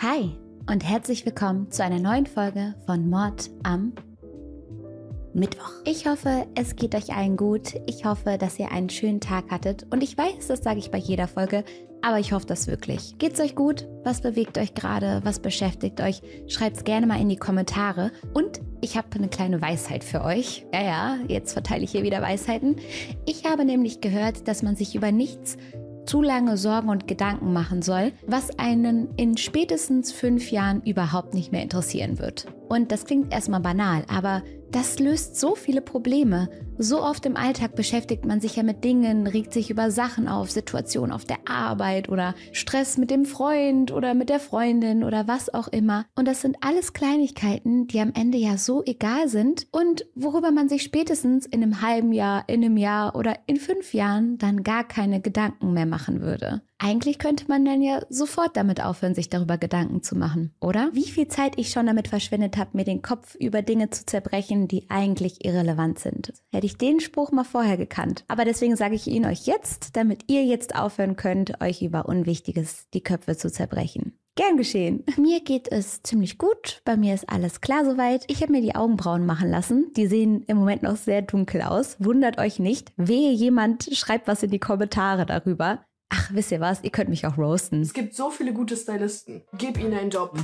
Hi und herzlich willkommen zu einer neuen Folge von Mord am Mittwoch. Ich hoffe, es geht euch allen gut. Ich hoffe, dass ihr einen schönen Tag hattet. Und ich weiß, das sage ich bei jeder Folge, aber ich hoffe das wirklich. Geht's euch gut? Was bewegt euch gerade? Was beschäftigt euch? Schreibt's gerne mal in die Kommentare. Und ich habe eine kleine Weisheit für euch. Ja, ja, jetzt verteile ich hier wieder Weisheiten. Ich habe nämlich gehört, dass man sich über nichts zu lange Sorgen und Gedanken machen soll, was einen in spätestens fünf Jahren überhaupt nicht mehr interessieren wird. Und das klingt erstmal banal, aber das löst so viele Probleme. So oft im Alltag beschäftigt man sich ja mit Dingen, regt sich über Sachen auf, Situationen auf der Arbeit oder Stress mit dem Freund oder mit der Freundin oder was auch immer. Und das sind alles Kleinigkeiten, die am Ende ja so egal sind und worüber man sich spätestens in einem halben Jahr, in einem Jahr oder in fünf Jahren dann gar keine Gedanken mehr machen würde. Eigentlich könnte man dann ja sofort damit aufhören, sich darüber Gedanken zu machen, oder? Wie viel Zeit ich schon damit verschwendet habe, mir den Kopf über Dinge zu zerbrechen, die eigentlich irrelevant sind. Hätte ich den Spruch mal vorher gekannt. Aber deswegen sage ich ihn euch jetzt, damit ihr jetzt aufhören könnt, euch über Unwichtiges die Köpfe zu zerbrechen. Gern geschehen. Mir geht es ziemlich gut. Bei mir ist alles klar soweit. Ich habe mir die Augenbrauen machen lassen. Die sehen im Moment noch sehr dunkel aus. Wundert euch nicht. Wehe, jemand schreibt was in die Kommentare darüber ach, wisst ihr was, ihr könnt mich auch roasten. Es gibt so viele gute Stylisten. Gib ihnen einen Job.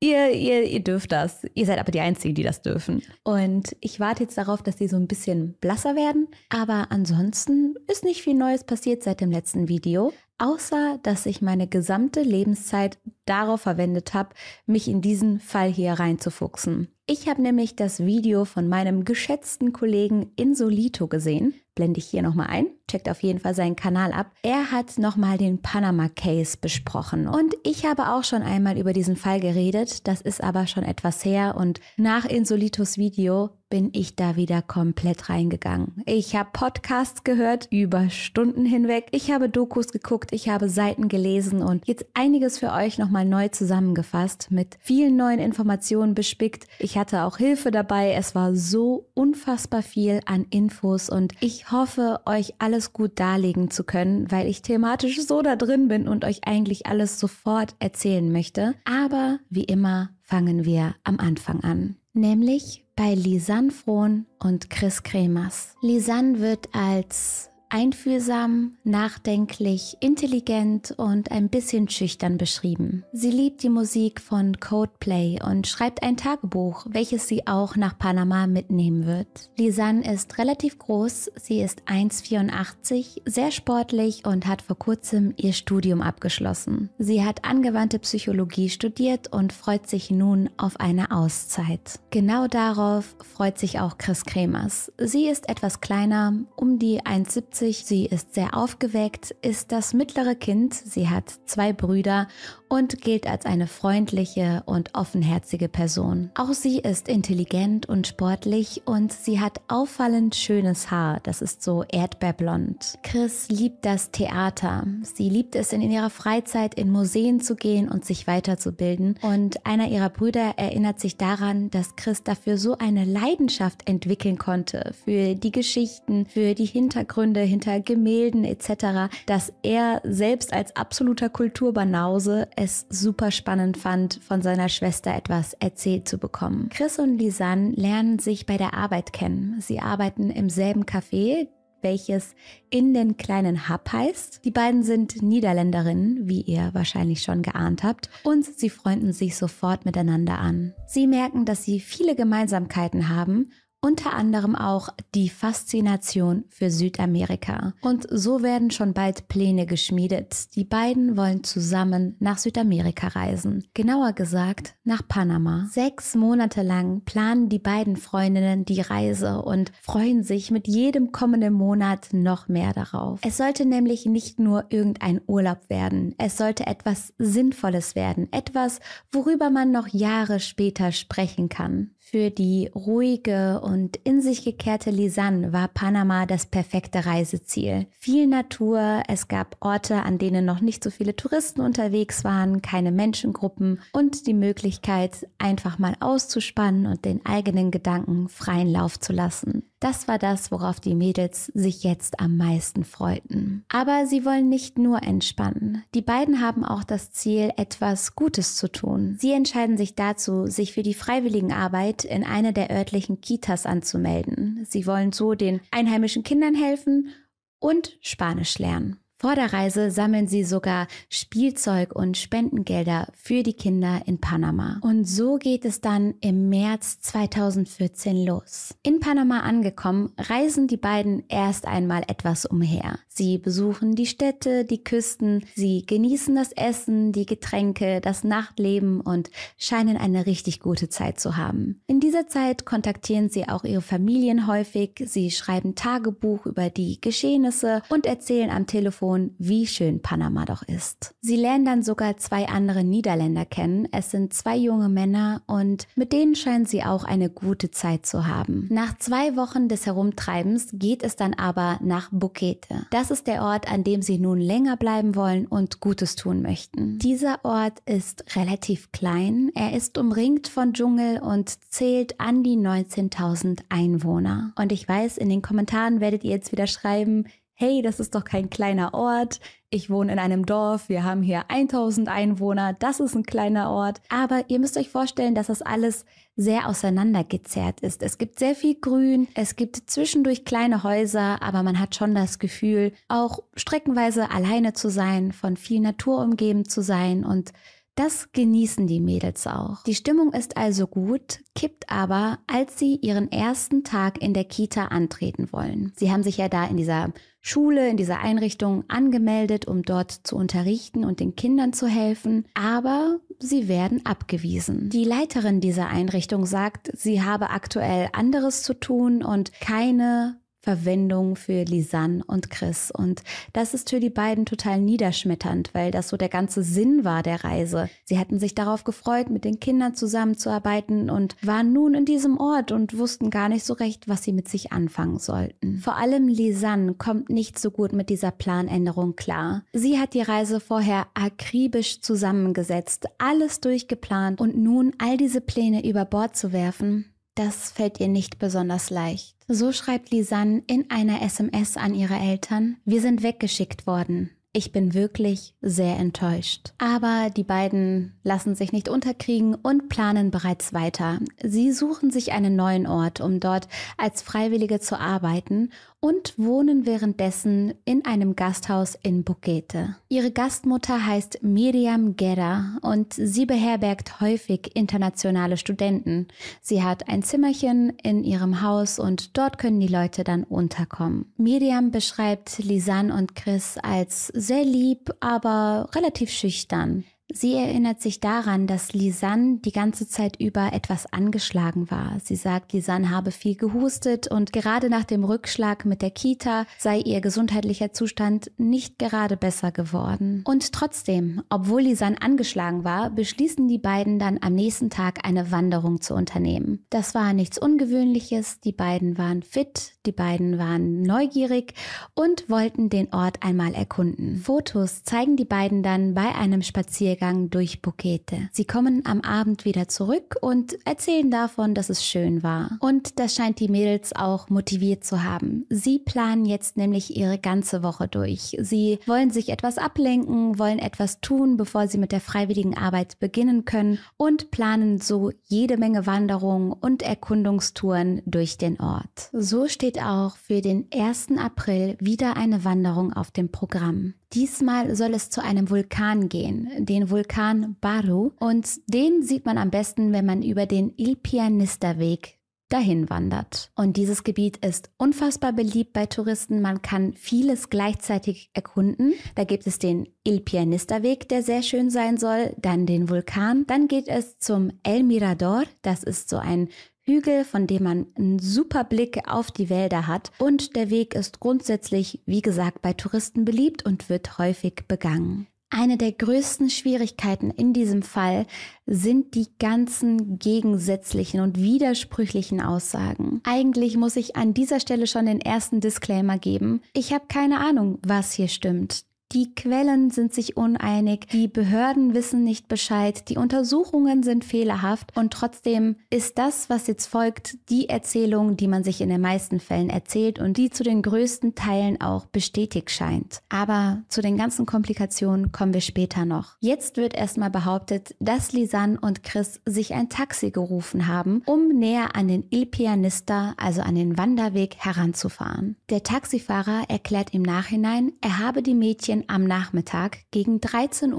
Ihr, ihr, ihr dürft das. Ihr seid aber die Einzigen, die das dürfen. Und ich warte jetzt darauf, dass sie so ein bisschen blasser werden. Aber ansonsten ist nicht viel Neues passiert seit dem letzten Video, außer dass ich meine gesamte Lebenszeit darauf verwendet habe, mich in diesen Fall hier reinzufuchsen. Ich habe nämlich das Video von meinem geschätzten Kollegen Insolito gesehen. Blende ich hier nochmal ein. Checkt auf jeden Fall seinen Kanal ab. Er hat nochmal den Panama-Case besprochen. Und ich habe auch schon einmal über diesen Fall geredet. Das ist aber schon etwas her. Und nach Insolitos Video bin ich da wieder komplett reingegangen. Ich habe Podcasts gehört, über Stunden hinweg. Ich habe Dokus geguckt. Ich habe Seiten gelesen und jetzt einiges für euch nochmal nochmal neu zusammengefasst, mit vielen neuen Informationen bespickt. Ich hatte auch Hilfe dabei. Es war so unfassbar viel an Infos und ich hoffe, euch alles gut darlegen zu können, weil ich thematisch so da drin bin und euch eigentlich alles sofort erzählen möchte. Aber wie immer fangen wir am Anfang an. Nämlich bei Lisanne Frohn und Chris Kremers. Lisanne wird als einfühlsam, nachdenklich, intelligent und ein bisschen schüchtern beschrieben. Sie liebt die Musik von Codeplay und schreibt ein Tagebuch, welches sie auch nach Panama mitnehmen wird. Lisanne ist relativ groß, sie ist 1,84, sehr sportlich und hat vor kurzem ihr Studium abgeschlossen. Sie hat angewandte Psychologie studiert und freut sich nun auf eine Auszeit. Genau darauf freut sich auch Chris Kremers. Sie ist etwas kleiner, um die 1,70 1970. Sie ist sehr aufgeweckt, ist das mittlere Kind. Sie hat zwei Brüder und gilt als eine freundliche und offenherzige Person. Auch sie ist intelligent und sportlich und sie hat auffallend schönes Haar, das ist so erdbeerblond. Chris liebt das Theater. Sie liebt es in ihrer Freizeit in Museen zu gehen und sich weiterzubilden und einer ihrer Brüder erinnert sich daran, dass Chris dafür so eine Leidenschaft entwickeln konnte für die Geschichten, für die Hintergründe hinter Gemälden etc., dass er selbst als absoluter Kulturbanause es super spannend fand, von seiner Schwester etwas erzählt zu bekommen. Chris und Lisanne lernen sich bei der Arbeit kennen. Sie arbeiten im selben Café, welches in den kleinen Hub heißt. Die beiden sind Niederländerinnen, wie ihr wahrscheinlich schon geahnt habt, und sie freunden sich sofort miteinander an. Sie merken, dass sie viele Gemeinsamkeiten haben unter anderem auch die Faszination für Südamerika. Und so werden schon bald Pläne geschmiedet. Die beiden wollen zusammen nach Südamerika reisen. Genauer gesagt nach Panama. Sechs Monate lang planen die beiden Freundinnen die Reise und freuen sich mit jedem kommenden Monat noch mehr darauf. Es sollte nämlich nicht nur irgendein Urlaub werden. Es sollte etwas Sinnvolles werden. Etwas, worüber man noch Jahre später sprechen kann. Für die ruhige und in sich gekehrte Lisanne war Panama das perfekte Reiseziel. Viel Natur, es gab Orte, an denen noch nicht so viele Touristen unterwegs waren, keine Menschengruppen und die Möglichkeit, einfach mal auszuspannen und den eigenen Gedanken freien Lauf zu lassen. Das war das, worauf die Mädels sich jetzt am meisten freuten. Aber sie wollen nicht nur entspannen. Die beiden haben auch das Ziel, etwas Gutes zu tun. Sie entscheiden sich dazu, sich für die Freiwilligenarbeit in einer der örtlichen Kitas anzumelden. Sie wollen so den einheimischen Kindern helfen und Spanisch lernen. Vor der Reise sammeln sie sogar Spielzeug und Spendengelder für die Kinder in Panama. Und so geht es dann im März 2014 los. In Panama angekommen, reisen die beiden erst einmal etwas umher. Sie besuchen die Städte, die Küsten, sie genießen das Essen, die Getränke, das Nachtleben und scheinen eine richtig gute Zeit zu haben. In dieser Zeit kontaktieren sie auch ihre Familien häufig, sie schreiben Tagebuch über die Geschehnisse und erzählen am Telefon, Person, wie schön Panama doch ist. Sie lernen dann sogar zwei andere Niederländer kennen. Es sind zwei junge Männer und mit denen scheinen sie auch eine gute Zeit zu haben. Nach zwei Wochen des Herumtreibens geht es dann aber nach Bukete. Das ist der Ort, an dem sie nun länger bleiben wollen und Gutes tun möchten. Dieser Ort ist relativ klein. Er ist umringt von Dschungel und zählt an die 19.000 Einwohner. Und ich weiß, in den Kommentaren werdet ihr jetzt wieder schreiben, hey, das ist doch kein kleiner Ort, ich wohne in einem Dorf, wir haben hier 1000 Einwohner, das ist ein kleiner Ort. Aber ihr müsst euch vorstellen, dass das alles sehr auseinandergezerrt ist. Es gibt sehr viel Grün, es gibt zwischendurch kleine Häuser, aber man hat schon das Gefühl, auch streckenweise alleine zu sein, von viel Natur umgeben zu sein und das genießen die Mädels auch. Die Stimmung ist also gut, kippt aber, als sie ihren ersten Tag in der Kita antreten wollen. Sie haben sich ja da in dieser Schule, in dieser Einrichtung angemeldet, um dort zu unterrichten und den Kindern zu helfen, aber sie werden abgewiesen. Die Leiterin dieser Einrichtung sagt, sie habe aktuell anderes zu tun und keine Verwendung für Lisanne und Chris. Und das ist für die beiden total niederschmetternd, weil das so der ganze Sinn war der Reise. Sie hatten sich darauf gefreut, mit den Kindern zusammenzuarbeiten und waren nun in diesem Ort und wussten gar nicht so recht, was sie mit sich anfangen sollten. Vor allem Lisanne kommt nicht so gut mit dieser Planänderung klar. Sie hat die Reise vorher akribisch zusammengesetzt, alles durchgeplant und nun all diese Pläne über Bord zu werfen, das fällt ihr nicht besonders leicht. So schreibt Lisanne in einer SMS an ihre Eltern, wir sind weggeschickt worden. Ich bin wirklich sehr enttäuscht. Aber die beiden lassen sich nicht unterkriegen und planen bereits weiter. Sie suchen sich einen neuen Ort, um dort als Freiwillige zu arbeiten und wohnen währenddessen in einem Gasthaus in Bukete. Ihre Gastmutter heißt Miriam Gera und sie beherbergt häufig internationale Studenten. Sie hat ein Zimmerchen in ihrem Haus und dort können die Leute dann unterkommen. Miriam beschreibt Lisanne und Chris als sehr lieb, aber relativ schüchtern. Sie erinnert sich daran, dass Lisanne die ganze Zeit über etwas angeschlagen war. Sie sagt, Lisanne habe viel gehustet und gerade nach dem Rückschlag mit der Kita sei ihr gesundheitlicher Zustand nicht gerade besser geworden. Und trotzdem, obwohl Lisanne angeschlagen war, beschließen die beiden dann am nächsten Tag eine Wanderung zu unternehmen. Das war nichts Ungewöhnliches, die beiden waren fit, die beiden waren neugierig und wollten den Ort einmal erkunden. Fotos zeigen die beiden dann bei einem Spaziergang Spaziergang durch Bukete. Sie kommen am Abend wieder zurück und erzählen davon, dass es schön war. Und das scheint die Mädels auch motiviert zu haben. Sie planen jetzt nämlich ihre ganze Woche durch. Sie wollen sich etwas ablenken, wollen etwas tun, bevor sie mit der freiwilligen Arbeit beginnen können und planen so jede Menge Wanderungen und Erkundungstouren durch den Ort. So steht auch für den 1. April wieder eine Wanderung auf dem Programm. Diesmal soll es zu einem Vulkan gehen, den Vulkan Baru. Und den sieht man am besten, wenn man über den Il Pianista Weg dahin wandert. Und dieses Gebiet ist unfassbar beliebt bei Touristen. Man kann vieles gleichzeitig erkunden. Da gibt es den Il Pianista Weg, der sehr schön sein soll, dann den Vulkan. Dann geht es zum El Mirador. Das ist so ein Hügel, von dem man einen super Blick auf die Wälder hat und der Weg ist grundsätzlich, wie gesagt, bei Touristen beliebt und wird häufig begangen. Eine der größten Schwierigkeiten in diesem Fall sind die ganzen gegensätzlichen und widersprüchlichen Aussagen. Eigentlich muss ich an dieser Stelle schon den ersten Disclaimer geben. Ich habe keine Ahnung, was hier stimmt. Die Quellen sind sich uneinig, die Behörden wissen nicht Bescheid, die Untersuchungen sind fehlerhaft und trotzdem ist das, was jetzt folgt, die Erzählung, die man sich in den meisten Fällen erzählt und die zu den größten Teilen auch bestätigt scheint. Aber zu den ganzen Komplikationen kommen wir später noch. Jetzt wird erstmal behauptet, dass Lisanne und Chris sich ein Taxi gerufen haben, um näher an den Il Pianista, also an den Wanderweg, heranzufahren. Der Taxifahrer erklärt im Nachhinein, er habe die Mädchen Medien am Nachmittag gegen 13.40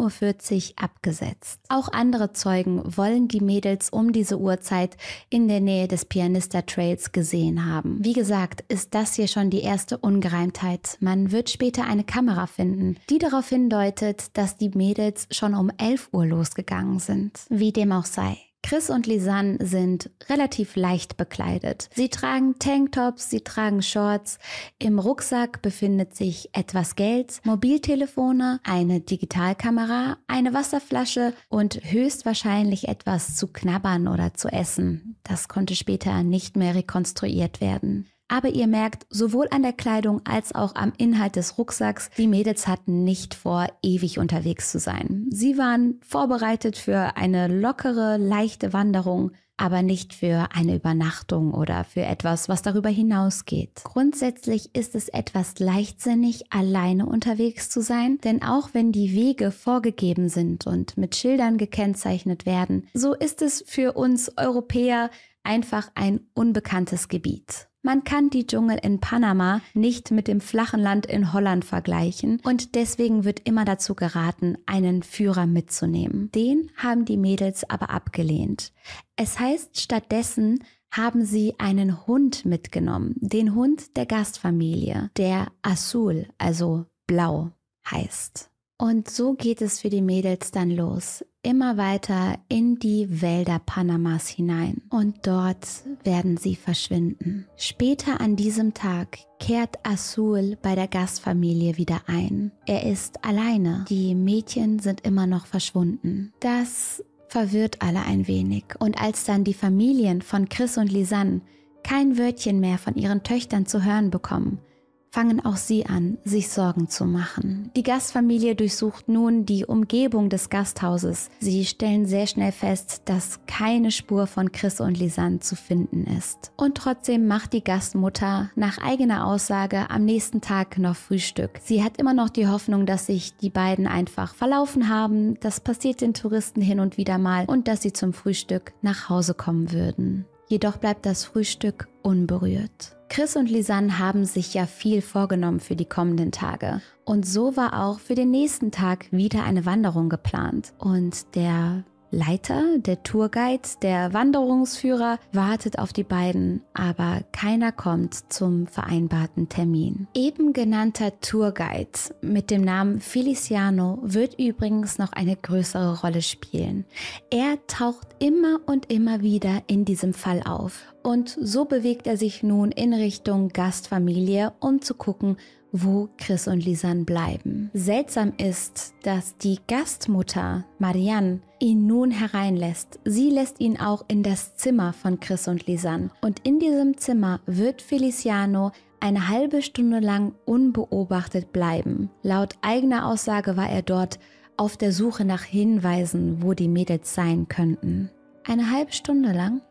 Uhr abgesetzt. Auch andere Zeugen wollen die Mädels um diese Uhrzeit in der Nähe des Pianista Trails gesehen haben. Wie gesagt, ist das hier schon die erste Ungereimtheit. Man wird später eine Kamera finden, die darauf hindeutet, dass die Mädels schon um 11 Uhr losgegangen sind. Wie dem auch sei. Chris und Lisanne sind relativ leicht bekleidet. Sie tragen Tanktops, sie tragen Shorts. Im Rucksack befindet sich etwas Geld, Mobiltelefone, eine Digitalkamera, eine Wasserflasche und höchstwahrscheinlich etwas zu knabbern oder zu essen. Das konnte später nicht mehr rekonstruiert werden. Aber ihr merkt, sowohl an der Kleidung als auch am Inhalt des Rucksacks, die Mädels hatten nicht vor, ewig unterwegs zu sein. Sie waren vorbereitet für eine lockere, leichte Wanderung, aber nicht für eine Übernachtung oder für etwas, was darüber hinausgeht. Grundsätzlich ist es etwas leichtsinnig, alleine unterwegs zu sein, denn auch wenn die Wege vorgegeben sind und mit Schildern gekennzeichnet werden, so ist es für uns Europäer einfach ein unbekanntes Gebiet. Man kann die Dschungel in Panama nicht mit dem flachen Land in Holland vergleichen und deswegen wird immer dazu geraten, einen Führer mitzunehmen. Den haben die Mädels aber abgelehnt. Es heißt stattdessen, haben sie einen Hund mitgenommen, den Hund der Gastfamilie, der Azul, also blau heißt. Und so geht es für die Mädels dann los immer weiter in die Wälder Panamas hinein und dort werden sie verschwinden. Später an diesem Tag kehrt Asul bei der Gastfamilie wieder ein. Er ist alleine. Die Mädchen sind immer noch verschwunden. Das verwirrt alle ein wenig und als dann die Familien von Chris und Lisanne kein Wörtchen mehr von ihren Töchtern zu hören bekommen, fangen auch sie an, sich Sorgen zu machen. Die Gastfamilie durchsucht nun die Umgebung des Gasthauses. Sie stellen sehr schnell fest, dass keine Spur von Chris und Lisanne zu finden ist. Und trotzdem macht die Gastmutter nach eigener Aussage am nächsten Tag noch Frühstück. Sie hat immer noch die Hoffnung, dass sich die beiden einfach verlaufen haben. Das passiert den Touristen hin und wieder mal und dass sie zum Frühstück nach Hause kommen würden. Jedoch bleibt das Frühstück unberührt. Chris und Lisanne haben sich ja viel vorgenommen für die kommenden Tage. Und so war auch für den nächsten Tag wieder eine Wanderung geplant. Und der Leiter, der Tourguide, der Wanderungsführer wartet auf die beiden, aber keiner kommt zum vereinbarten Termin. Eben genannter Tourguide mit dem Namen Feliciano wird übrigens noch eine größere Rolle spielen. Er taucht immer und immer wieder in diesem Fall auf und so bewegt er sich nun in Richtung Gastfamilie, um zu gucken, wo Chris und Lisanne bleiben. Seltsam ist, dass die Gastmutter Marianne ihn nun hereinlässt. Sie lässt ihn auch in das Zimmer von Chris und Lisanne. Und in diesem Zimmer wird Feliciano eine halbe Stunde lang unbeobachtet bleiben. Laut eigener Aussage war er dort auf der Suche nach Hinweisen, wo die Mädels sein könnten. Eine halbe Stunde lang?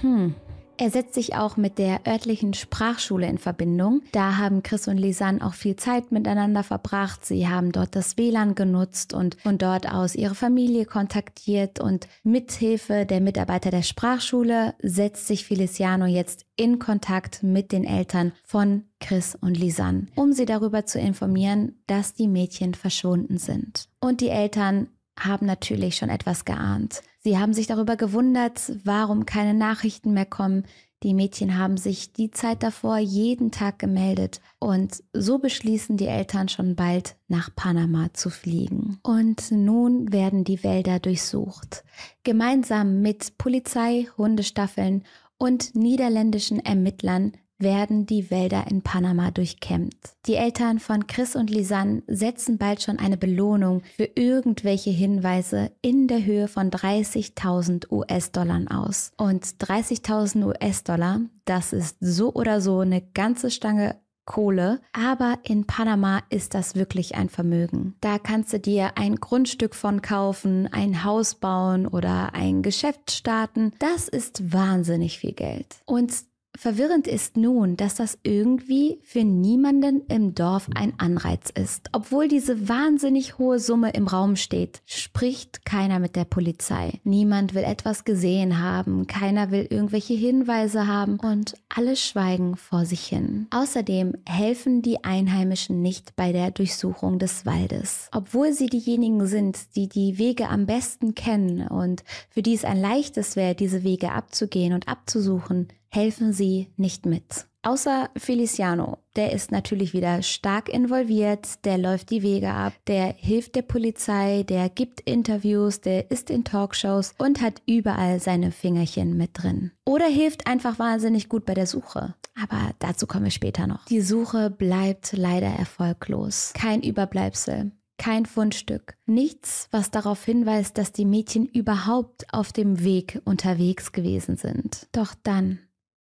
Hm, er setzt sich auch mit der örtlichen Sprachschule in Verbindung. Da haben Chris und Lisanne auch viel Zeit miteinander verbracht. Sie haben dort das WLAN genutzt und von dort aus ihre Familie kontaktiert. Und mithilfe der Mitarbeiter der Sprachschule setzt sich Feliciano jetzt in Kontakt mit den Eltern von Chris und Lisanne, um sie darüber zu informieren, dass die Mädchen verschwunden sind. Und die Eltern haben natürlich schon etwas geahnt. Sie haben sich darüber gewundert, warum keine Nachrichten mehr kommen. Die Mädchen haben sich die Zeit davor jeden Tag gemeldet und so beschließen die Eltern schon bald nach Panama zu fliegen. Und nun werden die Wälder durchsucht. Gemeinsam mit Polizei, Hundestaffeln und niederländischen Ermittlern werden die Wälder in Panama durchkämmt. Die Eltern von Chris und Lisanne setzen bald schon eine Belohnung für irgendwelche Hinweise in der Höhe von 30.000 US-Dollar aus. Und 30.000 US-Dollar, das ist so oder so eine ganze Stange Kohle, aber in Panama ist das wirklich ein Vermögen. Da kannst du dir ein Grundstück von kaufen, ein Haus bauen oder ein Geschäft starten. Das ist wahnsinnig viel Geld. Und Verwirrend ist nun, dass das irgendwie für niemanden im Dorf ein Anreiz ist. Obwohl diese wahnsinnig hohe Summe im Raum steht, spricht keiner mit der Polizei. Niemand will etwas gesehen haben, keiner will irgendwelche Hinweise haben und alle schweigen vor sich hin. Außerdem helfen die Einheimischen nicht bei der Durchsuchung des Waldes. Obwohl sie diejenigen sind, die die Wege am besten kennen und für die es ein leichtes wäre, diese Wege abzugehen und abzusuchen, helfen sie nicht mit. Außer Feliciano, der ist natürlich wieder stark involviert, der läuft die Wege ab, der hilft der Polizei, der gibt Interviews, der ist in Talkshows und hat überall seine Fingerchen mit drin. Oder hilft einfach wahnsinnig gut bei der Suche. Aber dazu kommen wir später noch. Die Suche bleibt leider erfolglos. Kein Überbleibsel kein Fundstück, nichts, was darauf hinweist, dass die Mädchen überhaupt auf dem Weg unterwegs gewesen sind. Doch dann,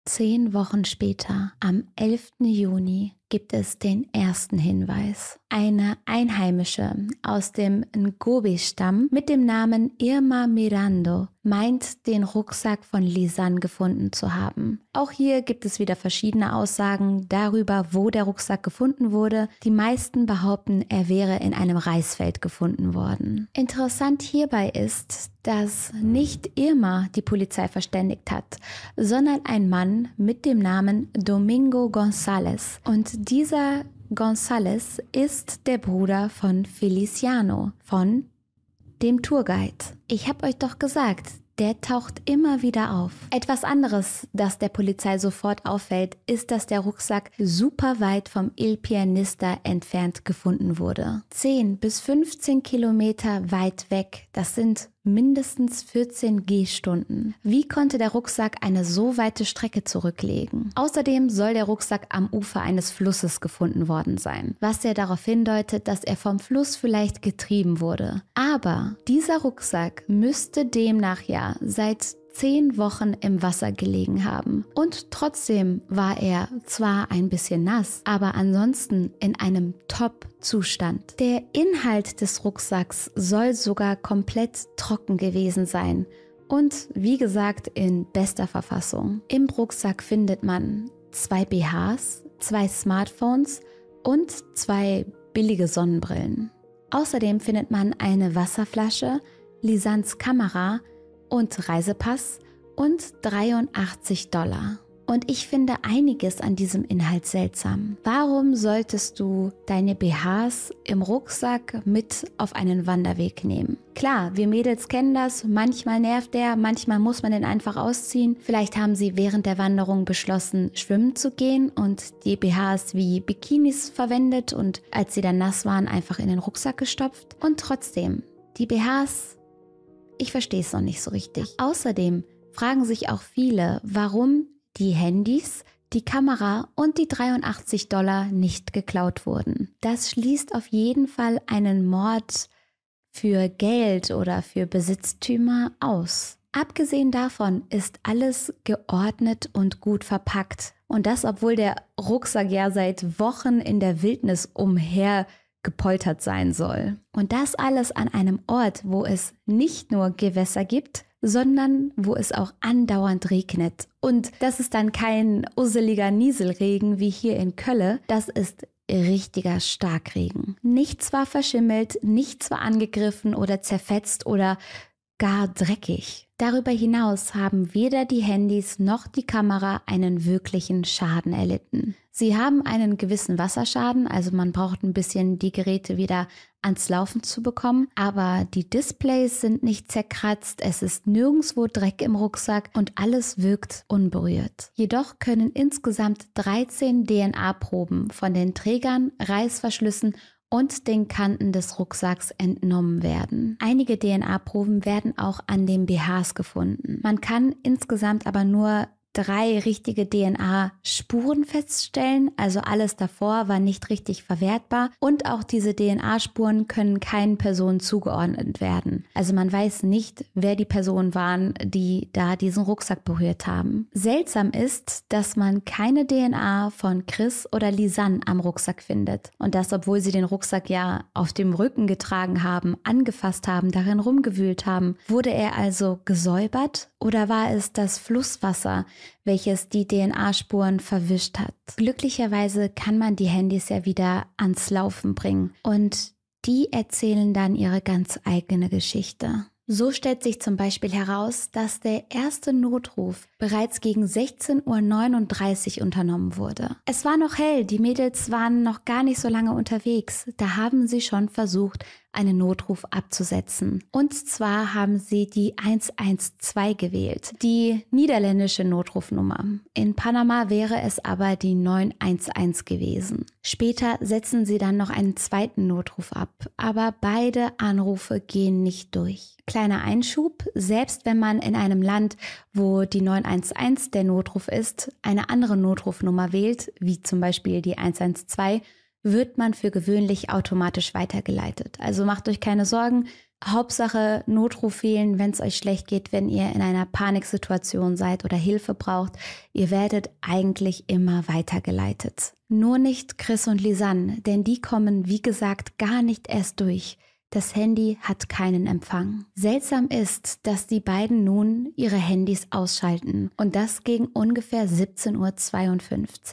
Zehn Wochen später, am 11. Juni gibt es den ersten Hinweis. Eine Einheimische aus dem ngobi stamm mit dem Namen Irma Mirando meint, den Rucksack von Lisanne gefunden zu haben. Auch hier gibt es wieder verschiedene Aussagen darüber, wo der Rucksack gefunden wurde. Die meisten behaupten, er wäre in einem Reisfeld gefunden worden. Interessant hierbei ist, dass nicht Irma die Polizei verständigt hat, sondern ein Mann mit dem Namen Domingo González. Und dieser González ist der Bruder von Feliciano, von dem Tourguide. Ich habe euch doch gesagt, der taucht immer wieder auf. Etwas anderes, das der Polizei sofort auffällt, ist, dass der Rucksack super weit vom Il Pianista entfernt gefunden wurde. 10 bis 15 Kilometer weit weg. Das sind mindestens 14 Gehstunden. Wie konnte der Rucksack eine so weite Strecke zurücklegen? Außerdem soll der Rucksack am Ufer eines Flusses gefunden worden sein, was ja darauf hindeutet, dass er vom Fluss vielleicht getrieben wurde. Aber dieser Rucksack müsste demnach ja seit zehn Wochen im Wasser gelegen haben. Und trotzdem war er zwar ein bisschen nass, aber ansonsten in einem Top-Zustand. Der Inhalt des Rucksacks soll sogar komplett trocken gewesen sein. Und wie gesagt, in bester Verfassung. Im Rucksack findet man zwei BHs, zwei Smartphones und zwei billige Sonnenbrillen. Außerdem findet man eine Wasserflasche, Lisans Kamera, und Reisepass und 83 Dollar. Und ich finde einiges an diesem Inhalt seltsam. Warum solltest du deine BHs im Rucksack mit auf einen Wanderweg nehmen? Klar, wir Mädels kennen das, manchmal nervt der, manchmal muss man den einfach ausziehen. Vielleicht haben sie während der Wanderung beschlossen, schwimmen zu gehen und die BHs wie Bikinis verwendet und als sie dann nass waren, einfach in den Rucksack gestopft. Und trotzdem, die BHs ich verstehe es noch nicht so richtig. Außerdem fragen sich auch viele, warum die Handys, die Kamera und die 83 Dollar nicht geklaut wurden. Das schließt auf jeden Fall einen Mord für Geld oder für Besitztümer aus. Abgesehen davon ist alles geordnet und gut verpackt. Und das, obwohl der Rucksack ja seit Wochen in der Wildnis umher gepoltert sein soll. Und das alles an einem Ort, wo es nicht nur Gewässer gibt, sondern wo es auch andauernd regnet. Und das ist dann kein useliger Nieselregen wie hier in Kölle, das ist richtiger Starkregen. Nichts war verschimmelt, nichts war angegriffen oder zerfetzt oder gar dreckig. Darüber hinaus haben weder die Handys noch die Kamera einen wirklichen Schaden erlitten. Sie haben einen gewissen Wasserschaden, also man braucht ein bisschen die Geräte wieder ans Laufen zu bekommen, aber die Displays sind nicht zerkratzt, es ist nirgendwo Dreck im Rucksack und alles wirkt unberührt. Jedoch können insgesamt 13 DNA-Proben von den Trägern, Reißverschlüssen und den Kanten des Rucksacks entnommen werden. Einige DNA-Proben werden auch an den BHs gefunden. Man kann insgesamt aber nur drei richtige DNA-Spuren feststellen, also alles davor war nicht richtig verwertbar und auch diese DNA-Spuren können keinen Personen zugeordnet werden. Also man weiß nicht, wer die Personen waren, die da diesen Rucksack berührt haben. Seltsam ist, dass man keine DNA von Chris oder Lisanne am Rucksack findet und das, obwohl sie den Rucksack ja auf dem Rücken getragen haben, angefasst haben, darin rumgewühlt haben. Wurde er also gesäubert oder war es das Flusswasser, welches die DNA-Spuren verwischt hat. Glücklicherweise kann man die Handys ja wieder ans Laufen bringen und die erzählen dann ihre ganz eigene Geschichte. So stellt sich zum Beispiel heraus, dass der erste Notruf bereits gegen 16.39 Uhr unternommen wurde. Es war noch hell, die Mädels waren noch gar nicht so lange unterwegs, da haben sie schon versucht, einen Notruf abzusetzen. Und zwar haben sie die 112 gewählt, die niederländische Notrufnummer. In Panama wäre es aber die 911 gewesen. Später setzen sie dann noch einen zweiten Notruf ab, aber beide Anrufe gehen nicht durch. Kleiner Einschub, selbst wenn man in einem Land, wo die 911 der Notruf ist, eine andere Notrufnummer wählt, wie zum Beispiel die 112, wird man für gewöhnlich automatisch weitergeleitet. Also macht euch keine Sorgen. Hauptsache Notruf wählen, wenn es euch schlecht geht, wenn ihr in einer Paniksituation seid oder Hilfe braucht. Ihr werdet eigentlich immer weitergeleitet. Nur nicht Chris und Lisanne, denn die kommen, wie gesagt, gar nicht erst durch. Das Handy hat keinen Empfang. Seltsam ist, dass die beiden nun ihre Handys ausschalten und das gegen ungefähr 17.52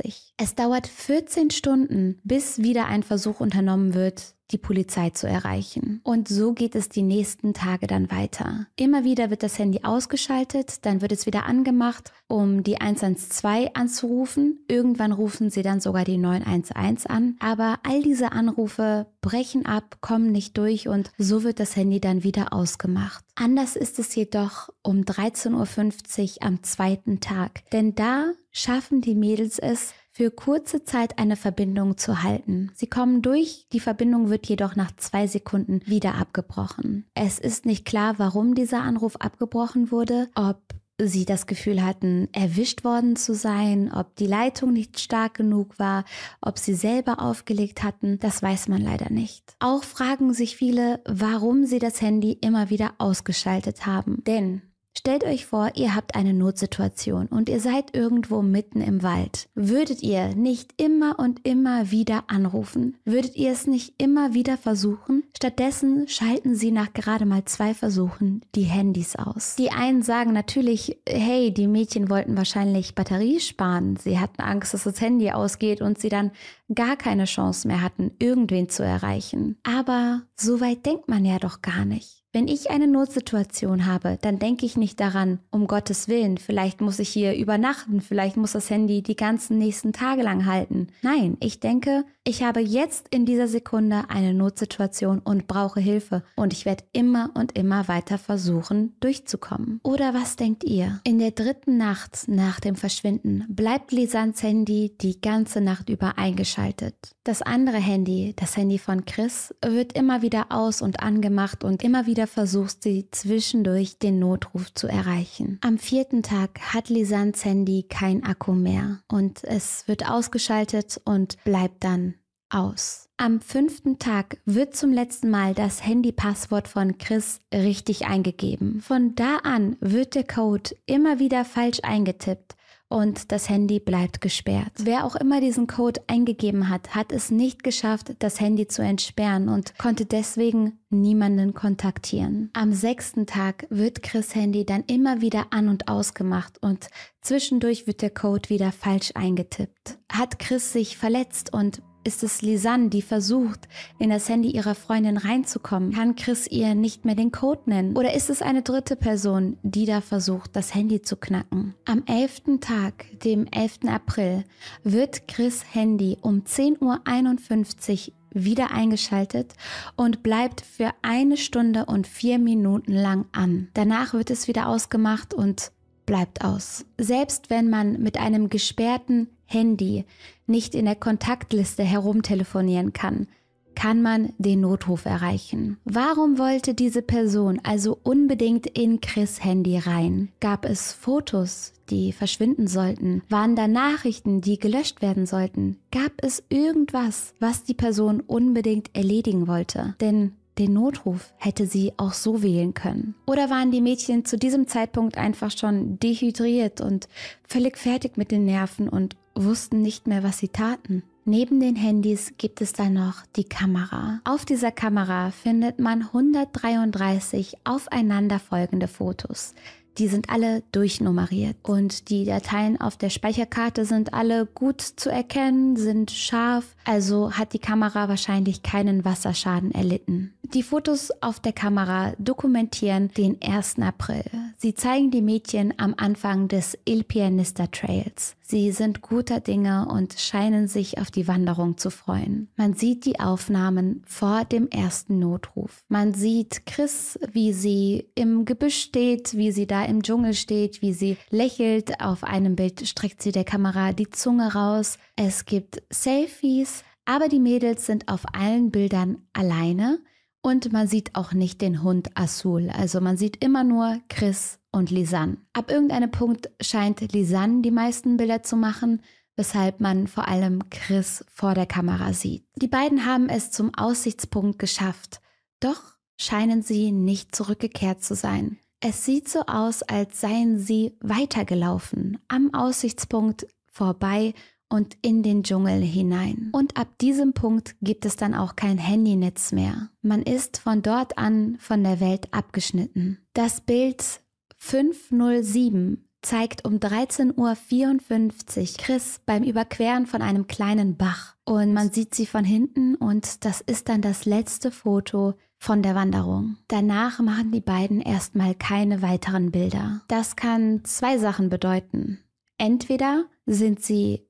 Uhr. Es dauert 14 Stunden, bis wieder ein Versuch unternommen wird, die Polizei zu erreichen. Und so geht es die nächsten Tage dann weiter. Immer wieder wird das Handy ausgeschaltet, dann wird es wieder angemacht, um die 112 anzurufen. Irgendwann rufen sie dann sogar die 911 an. Aber all diese Anrufe brechen ab, kommen nicht durch und so wird das Handy dann wieder ausgemacht. Anders ist es jedoch um 13.50 Uhr am zweiten Tag, denn da schaffen die Mädels es, für kurze Zeit eine Verbindung zu halten. Sie kommen durch, die Verbindung wird jedoch nach zwei Sekunden wieder abgebrochen. Es ist nicht klar, warum dieser Anruf abgebrochen wurde, ob sie das Gefühl hatten, erwischt worden zu sein, ob die Leitung nicht stark genug war, ob sie selber aufgelegt hatten, das weiß man leider nicht. Auch fragen sich viele, warum sie das Handy immer wieder ausgeschaltet haben. Denn Stellt euch vor, ihr habt eine Notsituation und ihr seid irgendwo mitten im Wald. Würdet ihr nicht immer und immer wieder anrufen? Würdet ihr es nicht immer wieder versuchen? Stattdessen schalten sie nach gerade mal zwei Versuchen die Handys aus. Die einen sagen natürlich, hey, die Mädchen wollten wahrscheinlich Batterie sparen. Sie hatten Angst, dass das Handy ausgeht und sie dann gar keine Chance mehr hatten, irgendwen zu erreichen. Aber so weit denkt man ja doch gar nicht. Wenn ich eine Notsituation habe, dann denke ich nicht daran, um Gottes Willen, vielleicht muss ich hier übernachten, vielleicht muss das Handy die ganzen nächsten Tage lang halten. Nein, ich denke, ich habe jetzt in dieser Sekunde eine Notsituation und brauche Hilfe und ich werde immer und immer weiter versuchen, durchzukommen. Oder was denkt ihr? In der dritten Nacht nach dem Verschwinden bleibt Lisans Handy die ganze Nacht über eingeschaltet. Das andere Handy, das Handy von Chris, wird immer wieder aus und angemacht und immer wieder wieder versucht sie zwischendurch den Notruf zu erreichen. Am vierten Tag hat Lisans Handy kein Akku mehr und es wird ausgeschaltet und bleibt dann aus. Am fünften Tag wird zum letzten Mal das Handypasswort von Chris richtig eingegeben. Von da an wird der Code immer wieder falsch eingetippt und das Handy bleibt gesperrt. Wer auch immer diesen Code eingegeben hat, hat es nicht geschafft, das Handy zu entsperren und konnte deswegen niemanden kontaktieren. Am sechsten Tag wird Chris Handy dann immer wieder an und ausgemacht und zwischendurch wird der Code wieder falsch eingetippt. Hat Chris sich verletzt und ist es Lisanne, die versucht, in das Handy ihrer Freundin reinzukommen? Kann Chris ihr nicht mehr den Code nennen? Oder ist es eine dritte Person, die da versucht, das Handy zu knacken? Am 11. Tag, dem 11. April, wird Chris Handy um 10.51 Uhr wieder eingeschaltet und bleibt für eine Stunde und vier Minuten lang an. Danach wird es wieder ausgemacht und bleibt aus. Selbst wenn man mit einem gesperrten Handy nicht in der Kontaktliste herumtelefonieren kann, kann man den Notruf erreichen. Warum wollte diese Person also unbedingt in Chris Handy rein? Gab es Fotos, die verschwinden sollten? Waren da Nachrichten, die gelöscht werden sollten? Gab es irgendwas, was die Person unbedingt erledigen wollte? Denn den Notruf hätte sie auch so wählen können. Oder waren die Mädchen zu diesem Zeitpunkt einfach schon dehydriert und völlig fertig mit den Nerven und wussten nicht mehr, was sie taten. Neben den Handys gibt es dann noch die Kamera. Auf dieser Kamera findet man 133 aufeinanderfolgende Fotos. Die sind alle durchnummeriert und die Dateien auf der Speicherkarte sind alle gut zu erkennen, sind scharf, also hat die Kamera wahrscheinlich keinen Wasserschaden erlitten. Die Fotos auf der Kamera dokumentieren den 1. April. Sie zeigen die Mädchen am Anfang des Il Pianista Trails. Sie sind guter Dinge und scheinen sich auf die Wanderung zu freuen. Man sieht die Aufnahmen vor dem ersten Notruf. Man sieht Chris, wie sie im Gebüsch steht, wie sie da im Dschungel steht, wie sie lächelt. Auf einem Bild streckt sie der Kamera die Zunge raus. Es gibt Selfies, aber die Mädels sind auf allen Bildern alleine und man sieht auch nicht den Hund Asul. Also man sieht immer nur Chris und Lisanne. Ab irgendeinem Punkt scheint Lisanne die meisten Bilder zu machen weshalb man vor allem Chris vor der Kamera sieht. Die beiden haben es zum Aussichtspunkt geschafft, doch scheinen sie nicht zurückgekehrt zu sein. Es sieht so aus, als seien sie weitergelaufen, am Aussichtspunkt vorbei und in den Dschungel hinein. Und ab diesem Punkt gibt es dann auch kein Handynetz mehr. Man ist von dort an von der Welt abgeschnitten. Das Bild 507 zeigt um 13.54 Uhr Chris beim Überqueren von einem kleinen Bach. Und man sieht sie von hinten und das ist dann das letzte Foto, von der Wanderung. Danach machen die beiden erstmal keine weiteren Bilder. Das kann zwei Sachen bedeuten. Entweder sind sie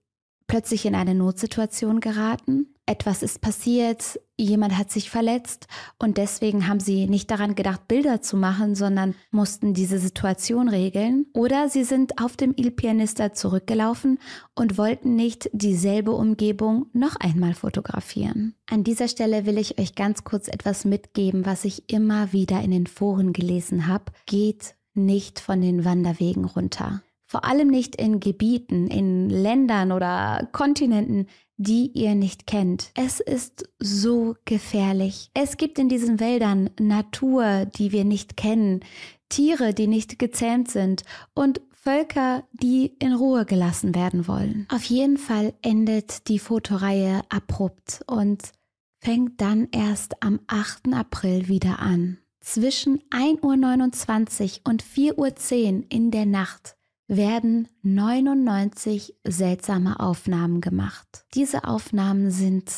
plötzlich in eine Notsituation geraten etwas ist passiert, jemand hat sich verletzt und deswegen haben sie nicht daran gedacht, Bilder zu machen, sondern mussten diese Situation regeln. Oder sie sind auf dem Il Pianista zurückgelaufen und wollten nicht dieselbe Umgebung noch einmal fotografieren. An dieser Stelle will ich euch ganz kurz etwas mitgeben, was ich immer wieder in den Foren gelesen habe. Geht nicht von den Wanderwegen runter. Vor allem nicht in Gebieten, in Ländern oder Kontinenten, die ihr nicht kennt. Es ist so gefährlich. Es gibt in diesen Wäldern Natur, die wir nicht kennen, Tiere, die nicht gezähmt sind und Völker, die in Ruhe gelassen werden wollen. Auf jeden Fall endet die Fotoreihe abrupt und fängt dann erst am 8. April wieder an. Zwischen 1.29 Uhr und 4.10 Uhr in der Nacht werden 99 seltsame Aufnahmen gemacht. Diese Aufnahmen sind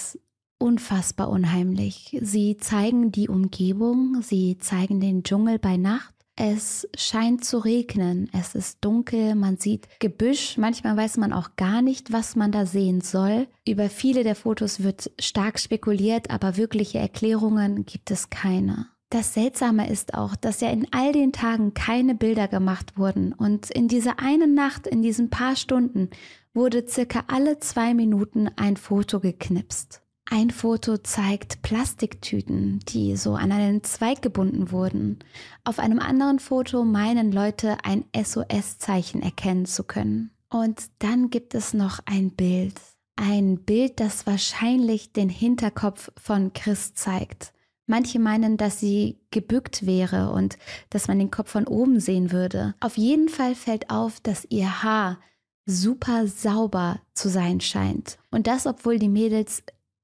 unfassbar unheimlich. Sie zeigen die Umgebung, sie zeigen den Dschungel bei Nacht. Es scheint zu regnen, es ist dunkel, man sieht Gebüsch, manchmal weiß man auch gar nicht, was man da sehen soll. Über viele der Fotos wird stark spekuliert, aber wirkliche Erklärungen gibt es keine. Das Seltsame ist auch, dass ja in all den Tagen keine Bilder gemacht wurden und in dieser einen Nacht, in diesen paar Stunden, wurde circa alle zwei Minuten ein Foto geknipst. Ein Foto zeigt Plastiktüten, die so an einen Zweig gebunden wurden. Auf einem anderen Foto meinen Leute ein SOS-Zeichen erkennen zu können. Und dann gibt es noch ein Bild. Ein Bild, das wahrscheinlich den Hinterkopf von Chris zeigt. Manche meinen, dass sie gebückt wäre und dass man den Kopf von oben sehen würde. Auf jeden Fall fällt auf, dass ihr Haar super sauber zu sein scheint. Und das, obwohl die Mädels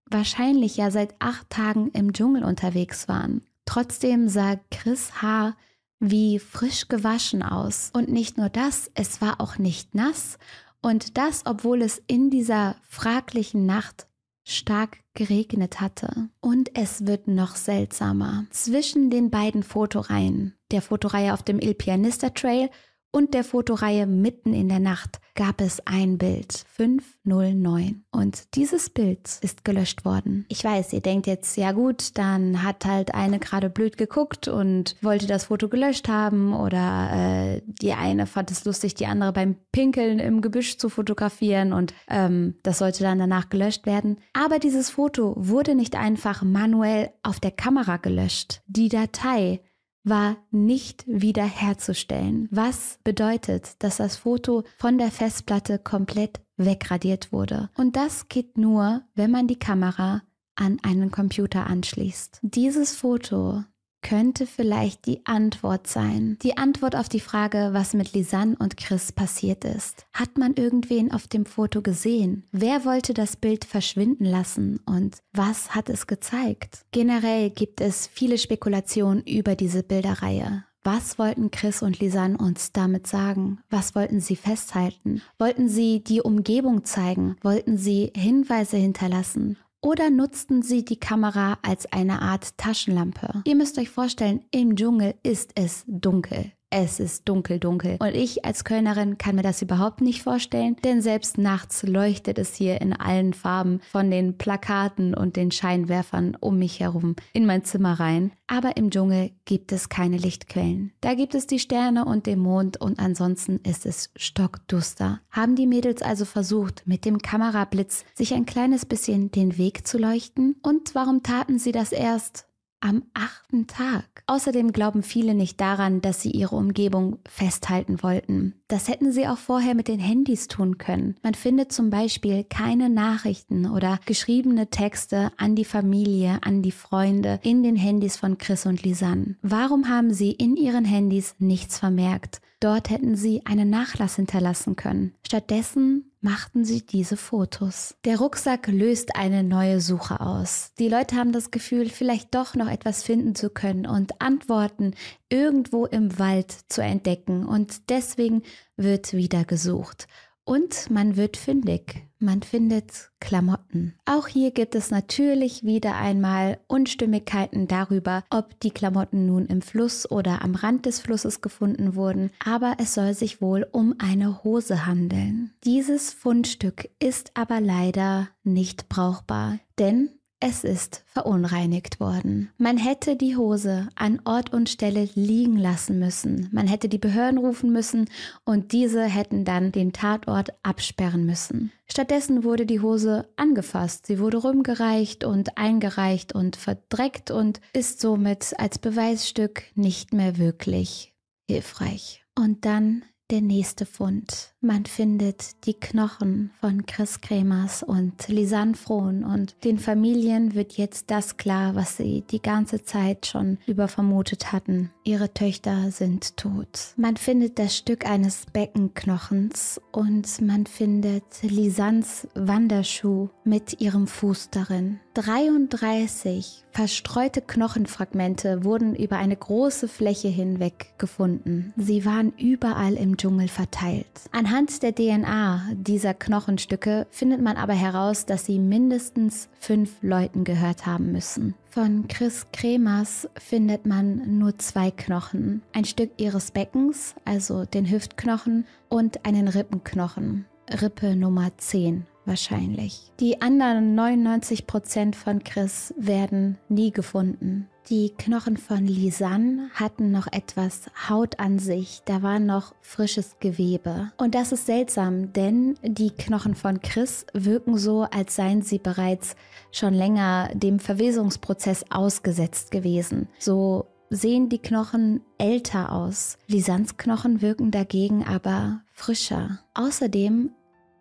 wahrscheinlich ja seit acht Tagen im Dschungel unterwegs waren. Trotzdem sah Chris Haar wie frisch gewaschen aus. Und nicht nur das, es war auch nicht nass. Und das, obwohl es in dieser fraglichen Nacht stark geregnet hatte. Und es wird noch seltsamer. Zwischen den beiden Fotoreihen, der Fotoreihe auf dem Il Pianista Trail und der Fotoreihe Mitten in der Nacht gab es ein Bild 509 und dieses Bild ist gelöscht worden. Ich weiß, ihr denkt jetzt, ja gut, dann hat halt eine gerade blöd geguckt und wollte das Foto gelöscht haben oder äh, die eine fand es lustig, die andere beim Pinkeln im Gebüsch zu fotografieren und ähm, das sollte dann danach gelöscht werden. Aber dieses Foto wurde nicht einfach manuell auf der Kamera gelöscht. Die Datei war nicht wiederherzustellen. Was bedeutet, dass das Foto von der Festplatte komplett wegradiert wurde. Und das geht nur, wenn man die Kamera an einen Computer anschließt. Dieses Foto könnte vielleicht die Antwort sein. Die Antwort auf die Frage, was mit Lisanne und Chris passiert ist. Hat man irgendwen auf dem Foto gesehen? Wer wollte das Bild verschwinden lassen und was hat es gezeigt? Generell gibt es viele Spekulationen über diese Bilderreihe. Was wollten Chris und Lisanne uns damit sagen? Was wollten sie festhalten? Wollten sie die Umgebung zeigen? Wollten sie Hinweise hinterlassen? oder nutzten sie die Kamera als eine Art Taschenlampe. Ihr müsst euch vorstellen, im Dschungel ist es dunkel. Es ist dunkel, dunkel. Und ich als Kölnerin kann mir das überhaupt nicht vorstellen, denn selbst nachts leuchtet es hier in allen Farben von den Plakaten und den Scheinwerfern um mich herum in mein Zimmer rein. Aber im Dschungel gibt es keine Lichtquellen. Da gibt es die Sterne und den Mond und ansonsten ist es stockduster. Haben die Mädels also versucht, mit dem Kamerablitz sich ein kleines bisschen den Weg zu leuchten? Und warum taten sie das erst, am achten Tag. Außerdem glauben viele nicht daran, dass sie ihre Umgebung festhalten wollten. Das hätten sie auch vorher mit den Handys tun können. Man findet zum Beispiel keine Nachrichten oder geschriebene Texte an die Familie, an die Freunde in den Handys von Chris und Lisanne. Warum haben sie in ihren Handys nichts vermerkt? Dort hätten sie einen Nachlass hinterlassen können. Stattdessen machten sie diese Fotos. Der Rucksack löst eine neue Suche aus. Die Leute haben das Gefühl, vielleicht doch noch etwas finden zu können und Antworten irgendwo im Wald zu entdecken. Und deswegen wird wieder gesucht. Und man wird fündig. Man findet Klamotten. Auch hier gibt es natürlich wieder einmal Unstimmigkeiten darüber, ob die Klamotten nun im Fluss oder am Rand des Flusses gefunden wurden, aber es soll sich wohl um eine Hose handeln. Dieses Fundstück ist aber leider nicht brauchbar, denn es ist verunreinigt worden. Man hätte die Hose an Ort und Stelle liegen lassen müssen. Man hätte die Behörden rufen müssen und diese hätten dann den Tatort absperren müssen. Stattdessen wurde die Hose angefasst. Sie wurde rumgereicht und eingereicht und verdreckt und ist somit als Beweisstück nicht mehr wirklich hilfreich. Und dann der nächste Fund. Man findet die Knochen von Chris Kremers und Lisanne Frohn und den Familien wird jetzt das klar, was sie die ganze Zeit schon übervermutet hatten. Ihre Töchter sind tot. Man findet das Stück eines Beckenknochens und man findet Lisannes Wanderschuh mit ihrem Fuß darin. 33 verstreute Knochenfragmente wurden über eine große Fläche hinweg gefunden. Sie waren überall im Dschungel verteilt. Anhand der DNA dieser Knochenstücke findet man aber heraus, dass sie mindestens fünf Leuten gehört haben müssen. Von Chris Kremers findet man nur zwei Knochen. Ein Stück ihres Beckens, also den Hüftknochen, und einen Rippenknochen. Rippe Nummer 10 wahrscheinlich. Die anderen 99% von Chris werden nie gefunden. Die Knochen von Lisanne hatten noch etwas Haut an sich, da war noch frisches Gewebe. Und das ist seltsam, denn die Knochen von Chris wirken so, als seien sie bereits schon länger dem Verwesungsprozess ausgesetzt gewesen. So sehen die Knochen älter aus. Lisannes Knochen wirken dagegen aber frischer. Außerdem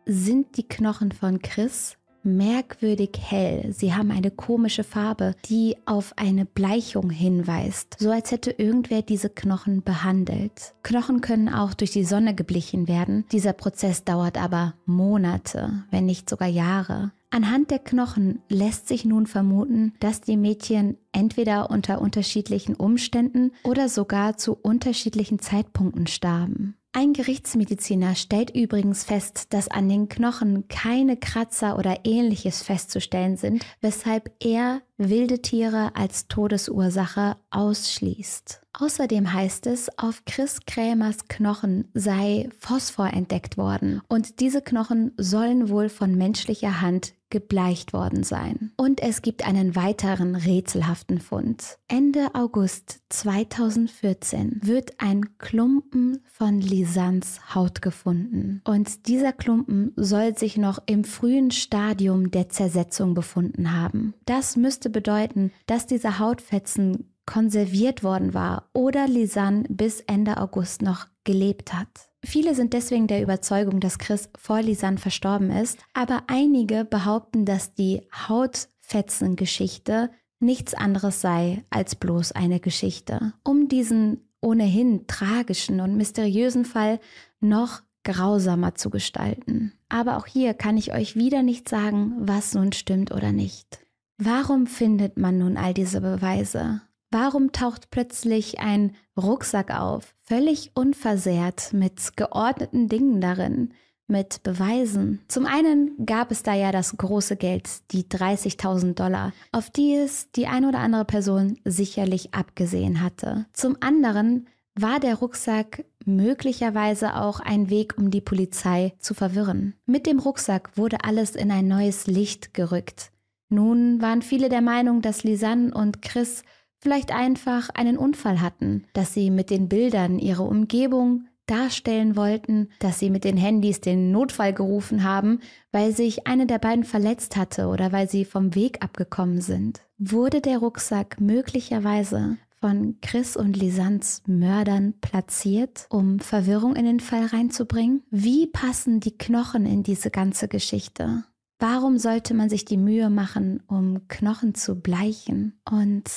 sind die Knochen von Chris merkwürdig hell. Sie haben eine komische Farbe, die auf eine Bleichung hinweist, so als hätte irgendwer diese Knochen behandelt. Knochen können auch durch die Sonne geblichen werden. Dieser Prozess dauert aber Monate, wenn nicht sogar Jahre. Anhand der Knochen lässt sich nun vermuten, dass die Mädchen entweder unter unterschiedlichen Umständen oder sogar zu unterschiedlichen Zeitpunkten starben. Ein Gerichtsmediziner stellt übrigens fest, dass an den Knochen keine Kratzer oder ähnliches festzustellen sind, weshalb er wilde Tiere als Todesursache ausschließt. Außerdem heißt es, auf Chris Krämers Knochen sei Phosphor entdeckt worden und diese Knochen sollen wohl von menschlicher Hand gebleicht worden sein. Und es gibt einen weiteren rätselhaften Fund. Ende August 2014 wird ein Klumpen von Lisans Haut gefunden. Und dieser Klumpen soll sich noch im frühen Stadium der Zersetzung befunden haben. Das müsste bedeuten, dass diese Hautfetzen konserviert worden war oder Lisanne bis Ende August noch gelebt hat. Viele sind deswegen der Überzeugung, dass Chris vor Lisanne verstorben ist, aber einige behaupten, dass die Hautfetzen-Geschichte nichts anderes sei als bloß eine Geschichte. Um diesen ohnehin tragischen und mysteriösen Fall noch grausamer zu gestalten. Aber auch hier kann ich euch wieder nicht sagen, was nun stimmt oder nicht. Warum findet man nun all diese Beweise? Warum taucht plötzlich ein Rucksack auf, völlig unversehrt, mit geordneten Dingen darin, mit Beweisen? Zum einen gab es da ja das große Geld, die 30.000 Dollar, auf die es die eine oder andere Person sicherlich abgesehen hatte. Zum anderen war der Rucksack möglicherweise auch ein Weg, um die Polizei zu verwirren. Mit dem Rucksack wurde alles in ein neues Licht gerückt. Nun waren viele der Meinung, dass Lisanne und Chris vielleicht einfach einen Unfall hatten, dass sie mit den Bildern ihre Umgebung darstellen wollten, dass sie mit den Handys den Notfall gerufen haben, weil sich eine der beiden verletzt hatte oder weil sie vom Weg abgekommen sind. Wurde der Rucksack möglicherweise von Chris und Lisans Mördern platziert, um Verwirrung in den Fall reinzubringen? Wie passen die Knochen in diese ganze Geschichte? Warum sollte man sich die Mühe machen, um Knochen zu bleichen? Und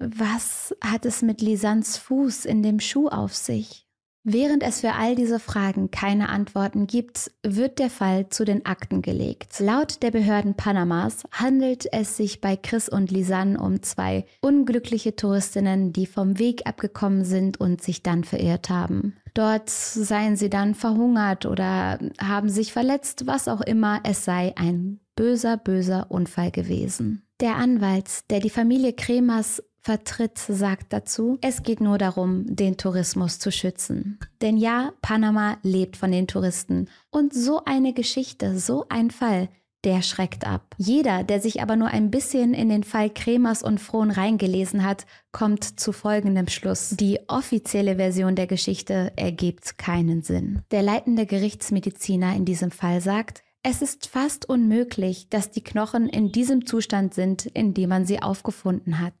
was hat es mit Lisans Fuß in dem Schuh auf sich? Während es für all diese Fragen keine Antworten gibt, wird der Fall zu den Akten gelegt. Laut der Behörden Panamas handelt es sich bei Chris und Lisanne um zwei unglückliche Touristinnen, die vom Weg abgekommen sind und sich dann verirrt haben. Dort seien sie dann verhungert oder haben sich verletzt, was auch immer, es sei ein böser, böser Unfall gewesen. Der Anwalt, der die Familie Kremers vertritt, sagt dazu, es geht nur darum, den Tourismus zu schützen. Denn ja, Panama lebt von den Touristen. Und so eine Geschichte, so ein Fall, der schreckt ab. Jeder, der sich aber nur ein bisschen in den Fall Kremers und Frohn reingelesen hat, kommt zu folgendem Schluss. Die offizielle Version der Geschichte ergibt keinen Sinn. Der leitende Gerichtsmediziner in diesem Fall sagt, es ist fast unmöglich, dass die Knochen in diesem Zustand sind, in dem man sie aufgefunden hat.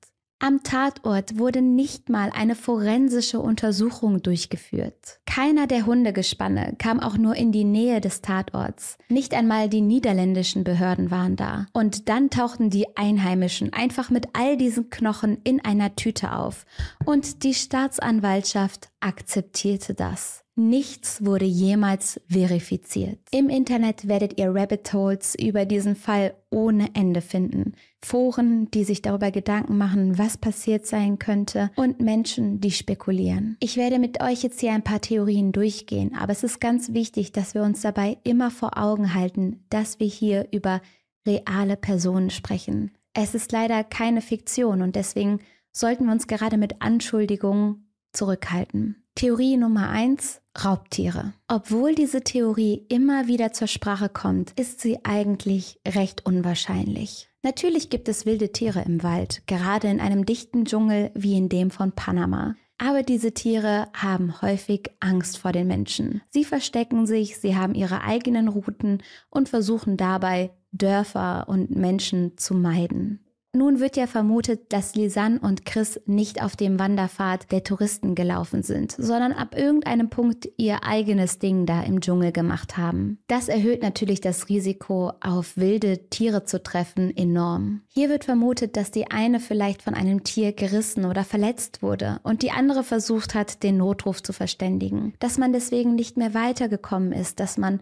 Am Tatort wurde nicht mal eine forensische Untersuchung durchgeführt. Keiner der Hundegespanne kam auch nur in die Nähe des Tatorts. Nicht einmal die niederländischen Behörden waren da. Und dann tauchten die Einheimischen einfach mit all diesen Knochen in einer Tüte auf. Und die Staatsanwaltschaft akzeptierte das. Nichts wurde jemals verifiziert. Im Internet werdet ihr Rabbit Holes über diesen Fall ohne Ende finden. Foren, die sich darüber Gedanken machen, was passiert sein könnte und Menschen, die spekulieren. Ich werde mit euch jetzt hier ein paar Theorien durchgehen, aber es ist ganz wichtig, dass wir uns dabei immer vor Augen halten, dass wir hier über reale Personen sprechen. Es ist leider keine Fiktion und deswegen sollten wir uns gerade mit Anschuldigungen zurückhalten. Theorie Nummer 1, Raubtiere. Obwohl diese Theorie immer wieder zur Sprache kommt, ist sie eigentlich recht unwahrscheinlich. Natürlich gibt es wilde Tiere im Wald, gerade in einem dichten Dschungel wie in dem von Panama. Aber diese Tiere haben häufig Angst vor den Menschen. Sie verstecken sich, sie haben ihre eigenen Routen und versuchen dabei, Dörfer und Menschen zu meiden. Nun wird ja vermutet, dass Lisanne und Chris nicht auf dem Wanderpfad der Touristen gelaufen sind, sondern ab irgendeinem Punkt ihr eigenes Ding da im Dschungel gemacht haben. Das erhöht natürlich das Risiko, auf wilde Tiere zu treffen, enorm. Hier wird vermutet, dass die eine vielleicht von einem Tier gerissen oder verletzt wurde und die andere versucht hat, den Notruf zu verständigen, dass man deswegen nicht mehr weitergekommen ist, dass man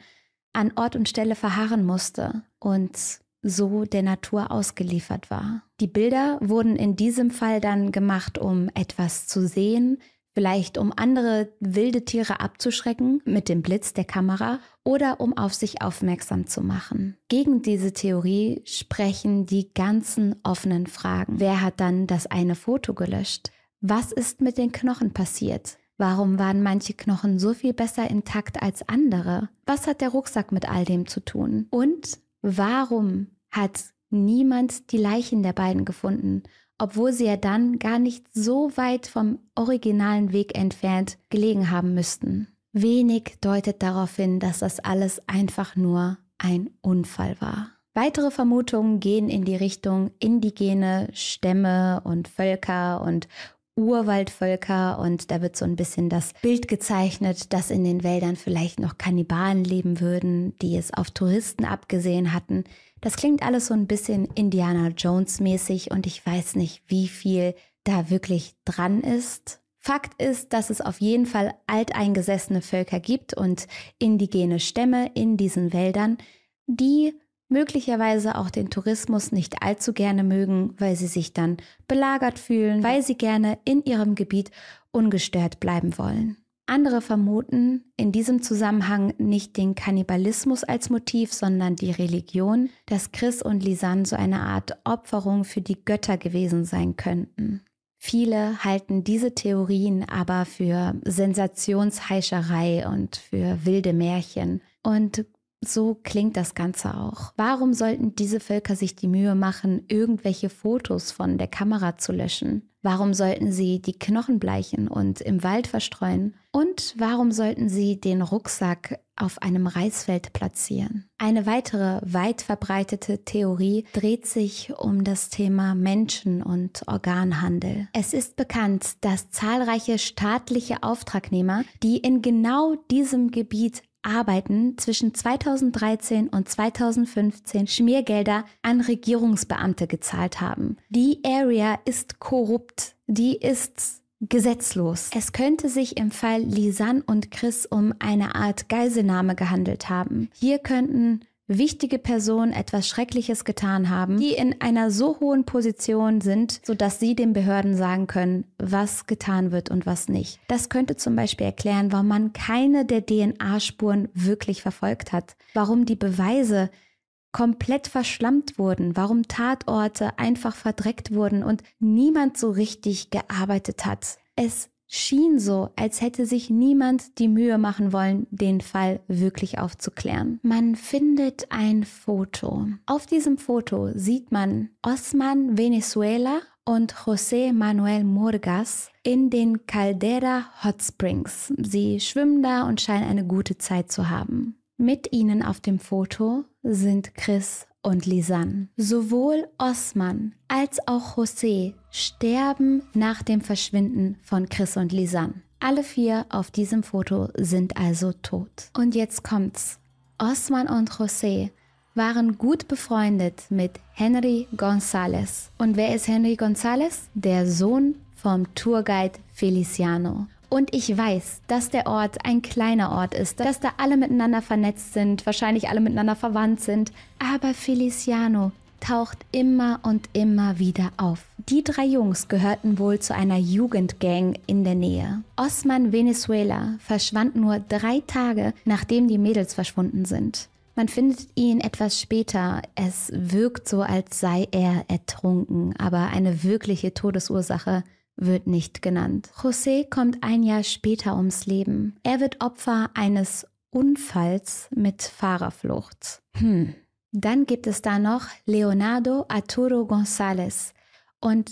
an Ort und Stelle verharren musste und so der Natur ausgeliefert war. Die Bilder wurden in diesem Fall dann gemacht, um etwas zu sehen, vielleicht um andere wilde Tiere abzuschrecken mit dem Blitz der Kamera oder um auf sich aufmerksam zu machen. Gegen diese Theorie sprechen die ganzen offenen Fragen. Wer hat dann das eine Foto gelöscht? Was ist mit den Knochen passiert? Warum waren manche Knochen so viel besser intakt als andere? Was hat der Rucksack mit all dem zu tun? Und Warum hat niemand die Leichen der beiden gefunden, obwohl sie ja dann gar nicht so weit vom originalen Weg entfernt gelegen haben müssten? Wenig deutet darauf hin, dass das alles einfach nur ein Unfall war. Weitere Vermutungen gehen in die Richtung indigene Stämme und Völker und Urwaldvölker und da wird so ein bisschen das Bild gezeichnet, dass in den Wäldern vielleicht noch Kannibalen leben würden, die es auf Touristen abgesehen hatten. Das klingt alles so ein bisschen Indiana Jones mäßig und ich weiß nicht, wie viel da wirklich dran ist. Fakt ist, dass es auf jeden Fall alteingesessene Völker gibt und indigene Stämme in diesen Wäldern, die möglicherweise auch den Tourismus nicht allzu gerne mögen, weil sie sich dann belagert fühlen, weil sie gerne in ihrem Gebiet ungestört bleiben wollen. Andere vermuten in diesem Zusammenhang nicht den Kannibalismus als Motiv, sondern die Religion, dass Chris und Lisanne so eine Art Opferung für die Götter gewesen sein könnten. Viele halten diese Theorien aber für Sensationsheischerei und für wilde Märchen und so klingt das Ganze auch. Warum sollten diese Völker sich die Mühe machen, irgendwelche Fotos von der Kamera zu löschen? Warum sollten sie die Knochen bleichen und im Wald verstreuen? Und warum sollten sie den Rucksack auf einem Reisfeld platzieren? Eine weitere weit verbreitete Theorie dreht sich um das Thema Menschen- und Organhandel. Es ist bekannt, dass zahlreiche staatliche Auftragnehmer, die in genau diesem Gebiet Arbeiten zwischen 2013 und 2015 Schmiergelder an Regierungsbeamte gezahlt haben. Die Area ist korrupt, die ist gesetzlos. Es könnte sich im Fall Lisanne und Chris um eine Art Geiselnahme gehandelt haben. Hier könnten wichtige Personen etwas Schreckliches getan haben, die in einer so hohen Position sind, sodass sie den Behörden sagen können, was getan wird und was nicht. Das könnte zum Beispiel erklären, warum man keine der DNA-Spuren wirklich verfolgt hat, warum die Beweise komplett verschlammt wurden, warum Tatorte einfach verdreckt wurden und niemand so richtig gearbeitet hat. Es schien so, als hätte sich niemand die Mühe machen wollen, den Fall wirklich aufzuklären. Man findet ein Foto. Auf diesem Foto sieht man Osman Venezuela und José Manuel Murgas in den Caldera Hot Springs. Sie schwimmen da und scheinen eine gute Zeit zu haben. Mit ihnen auf dem Foto sind Chris und Lisanne. Sowohl Osman als auch José Sterben nach dem Verschwinden von Chris und Lisanne. Alle vier auf diesem Foto sind also tot. Und jetzt kommt's. Osman und José waren gut befreundet mit Henry González. Und wer ist Henry González? Der Sohn vom Tourguide Feliciano. Und ich weiß, dass der Ort ein kleiner Ort ist, dass da alle miteinander vernetzt sind, wahrscheinlich alle miteinander verwandt sind. Aber Feliciano taucht immer und immer wieder auf. Die drei Jungs gehörten wohl zu einer Jugendgang in der Nähe. Osman Venezuela verschwand nur drei Tage, nachdem die Mädels verschwunden sind. Man findet ihn etwas später. Es wirkt so, als sei er ertrunken, aber eine wirkliche Todesursache wird nicht genannt. José kommt ein Jahr später ums Leben. Er wird Opfer eines Unfalls mit Fahrerflucht. Hm, dann gibt es da noch Leonardo Arturo González und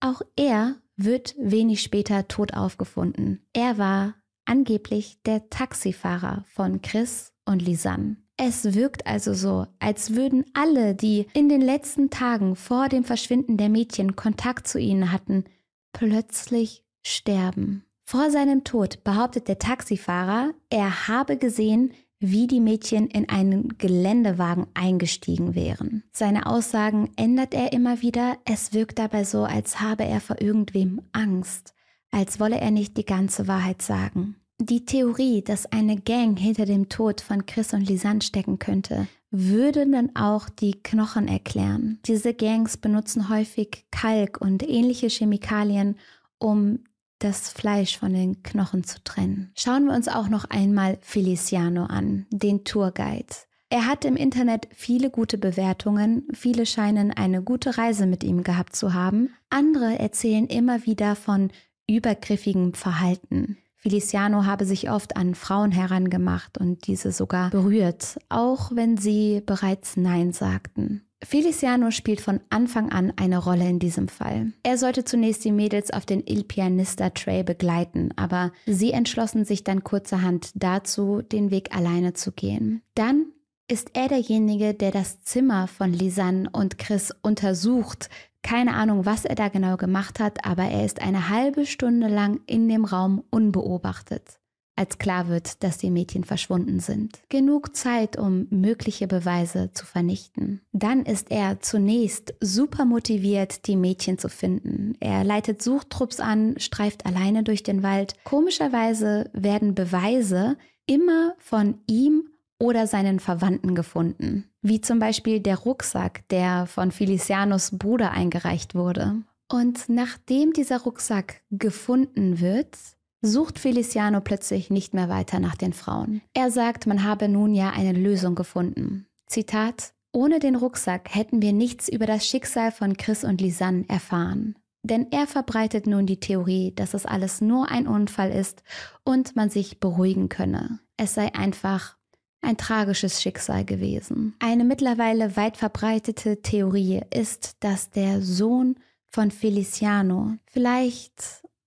auch er wird wenig später tot aufgefunden. Er war angeblich der Taxifahrer von Chris und Lisanne. Es wirkt also so, als würden alle, die in den letzten Tagen vor dem Verschwinden der Mädchen Kontakt zu ihnen hatten, plötzlich sterben. Vor seinem Tod behauptet der Taxifahrer, er habe gesehen, wie die Mädchen in einen Geländewagen eingestiegen wären. Seine Aussagen ändert er immer wieder, es wirkt dabei so, als habe er vor irgendwem Angst, als wolle er nicht die ganze Wahrheit sagen. Die Theorie, dass eine Gang hinter dem Tod von Chris und Lisanne stecken könnte, würde dann auch die Knochen erklären. Diese Gangs benutzen häufig Kalk und ähnliche Chemikalien, um das Fleisch von den Knochen zu trennen. Schauen wir uns auch noch einmal Feliciano an, den Tourguide. Er hat im Internet viele gute Bewertungen, viele scheinen eine gute Reise mit ihm gehabt zu haben, andere erzählen immer wieder von übergriffigem Verhalten. Feliciano habe sich oft an Frauen herangemacht und diese sogar berührt, auch wenn sie bereits Nein sagten. Feliciano spielt von Anfang an eine Rolle in diesem Fall. Er sollte zunächst die Mädels auf den Il Pianista Trail begleiten, aber sie entschlossen sich dann kurzerhand dazu, den Weg alleine zu gehen. Dann ist er derjenige, der das Zimmer von Lisanne und Chris untersucht, keine Ahnung, was er da genau gemacht hat, aber er ist eine halbe Stunde lang in dem Raum unbeobachtet, als klar wird, dass die Mädchen verschwunden sind. Genug Zeit, um mögliche Beweise zu vernichten. Dann ist er zunächst super motiviert, die Mädchen zu finden. Er leitet Suchtrupps an, streift alleine durch den Wald. Komischerweise werden Beweise immer von ihm oder seinen Verwandten gefunden, wie zum Beispiel der Rucksack, der von Felicianos Bruder eingereicht wurde. Und nachdem dieser Rucksack gefunden wird, sucht Feliciano plötzlich nicht mehr weiter nach den Frauen. Er sagt, man habe nun ja eine Lösung gefunden. Zitat, ohne den Rucksack hätten wir nichts über das Schicksal von Chris und Lisanne erfahren. Denn er verbreitet nun die Theorie, dass es alles nur ein Unfall ist und man sich beruhigen könne. Es sei einfach ein tragisches Schicksal gewesen. Eine mittlerweile weit verbreitete Theorie ist, dass der Sohn von Feliciano vielleicht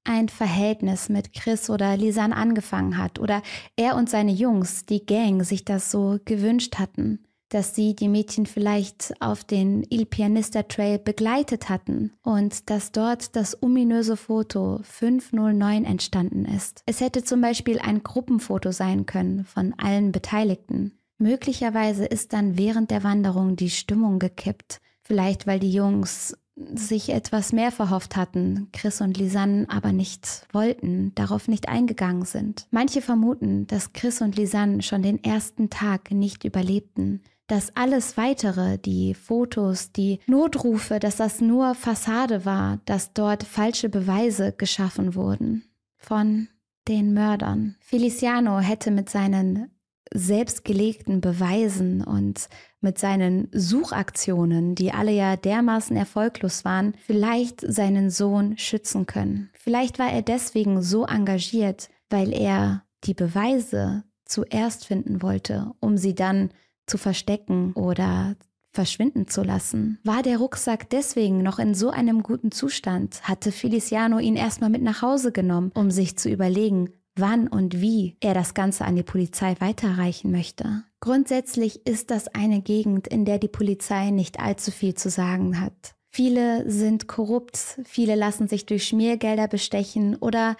ein Verhältnis mit Chris oder Lisan angefangen hat oder er und seine Jungs, die Gang, sich das so gewünscht hatten dass sie die Mädchen vielleicht auf den Il Pianista Trail begleitet hatten und dass dort das ominöse Foto 509 entstanden ist. Es hätte zum Beispiel ein Gruppenfoto sein können von allen Beteiligten. Möglicherweise ist dann während der Wanderung die Stimmung gekippt, vielleicht weil die Jungs sich etwas mehr verhofft hatten, Chris und Lisanne aber nicht wollten, darauf nicht eingegangen sind. Manche vermuten, dass Chris und Lisanne schon den ersten Tag nicht überlebten dass alles weitere, die Fotos, die Notrufe, dass das nur Fassade war, dass dort falsche Beweise geschaffen wurden von den Mördern. Feliciano hätte mit seinen selbstgelegten Beweisen und mit seinen Suchaktionen, die alle ja dermaßen erfolglos waren, vielleicht seinen Sohn schützen können. Vielleicht war er deswegen so engagiert, weil er die Beweise zuerst finden wollte, um sie dann zu verstecken oder verschwinden zu lassen. War der Rucksack deswegen noch in so einem guten Zustand, hatte Feliciano ihn erstmal mit nach Hause genommen, um sich zu überlegen, wann und wie er das Ganze an die Polizei weiterreichen möchte. Grundsätzlich ist das eine Gegend, in der die Polizei nicht allzu viel zu sagen hat. Viele sind korrupt, viele lassen sich durch Schmiergelder bestechen oder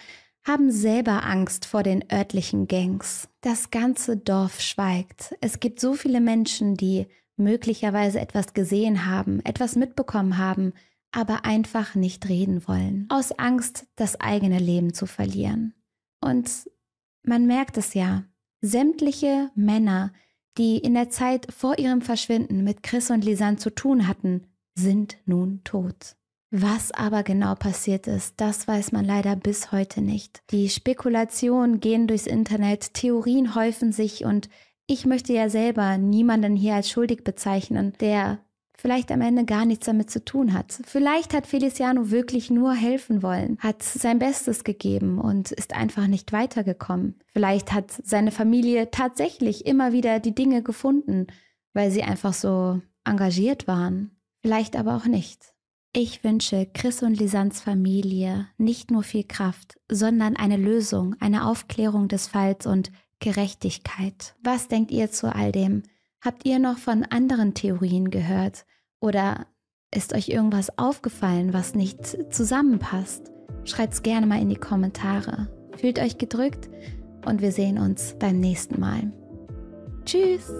haben selber Angst vor den örtlichen Gangs. Das ganze Dorf schweigt. Es gibt so viele Menschen, die möglicherweise etwas gesehen haben, etwas mitbekommen haben, aber einfach nicht reden wollen, aus Angst, das eigene Leben zu verlieren. Und man merkt es ja, sämtliche Männer, die in der Zeit vor ihrem Verschwinden mit Chris und Lisanne zu tun hatten, sind nun tot. Was aber genau passiert ist, das weiß man leider bis heute nicht. Die Spekulationen gehen durchs Internet, Theorien häufen sich und ich möchte ja selber niemanden hier als schuldig bezeichnen, der vielleicht am Ende gar nichts damit zu tun hat. Vielleicht hat Feliciano wirklich nur helfen wollen, hat sein Bestes gegeben und ist einfach nicht weitergekommen. Vielleicht hat seine Familie tatsächlich immer wieder die Dinge gefunden, weil sie einfach so engagiert waren. Vielleicht aber auch nicht. Ich wünsche Chris und Lisans Familie nicht nur viel Kraft, sondern eine Lösung, eine Aufklärung des Falls und Gerechtigkeit. Was denkt ihr zu all dem? Habt ihr noch von anderen Theorien gehört? Oder ist euch irgendwas aufgefallen, was nicht zusammenpasst? Schreibt's gerne mal in die Kommentare. Fühlt euch gedrückt und wir sehen uns beim nächsten Mal. Tschüss!